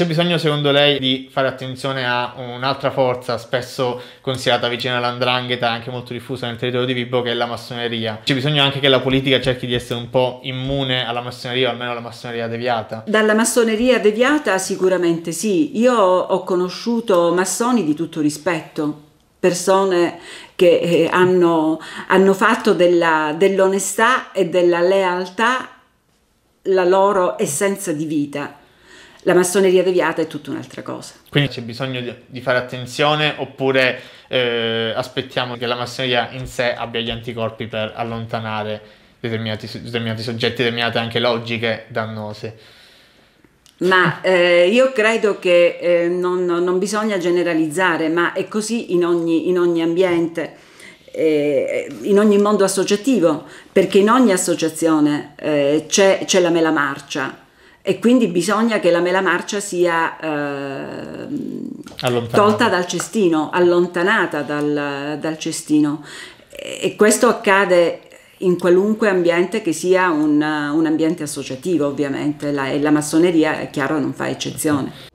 C'è bisogno, secondo lei, di fare attenzione a un'altra forza spesso considerata vicina all'andrangheta, anche molto diffusa nel territorio di Vibo, che è la massoneria. C'è bisogno anche che la politica cerchi di essere un po' immune alla massoneria, o almeno alla massoneria deviata. Dalla massoneria deviata sicuramente sì. Io ho conosciuto massoni di tutto rispetto, persone che eh, hanno, hanno fatto della, dell'onestà e della lealtà la loro essenza di vita la massoneria deviata è tutta un'altra cosa. Quindi c'è bisogno di, fare attenzione oppure eh, aspettiamo che la massoneria in sé abbia gli anticorpi per allontanare determinati, determinati soggetti, determinate anche logiche dannose? Ma eh, io credo che eh, non, non, bisogna generalizzare, ma è così in ogni, in ogni ambiente, eh, in ogni mondo associativo, perché in ogni associazione eh, c'è, c'è la mela marcia e quindi bisogna che la mela marcia sia eh, tolta dal cestino, allontanata dal, dal cestino e questo accade in qualunque ambiente che sia un, un ambiente associativo ovviamente la, e la massoneria è chiaro non fa eccezione.